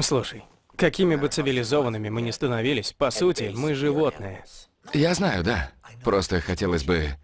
Слушай, какими бы цивилизованными мы ни становились, по сути, мы животные. Я знаю, да. Просто хотелось бы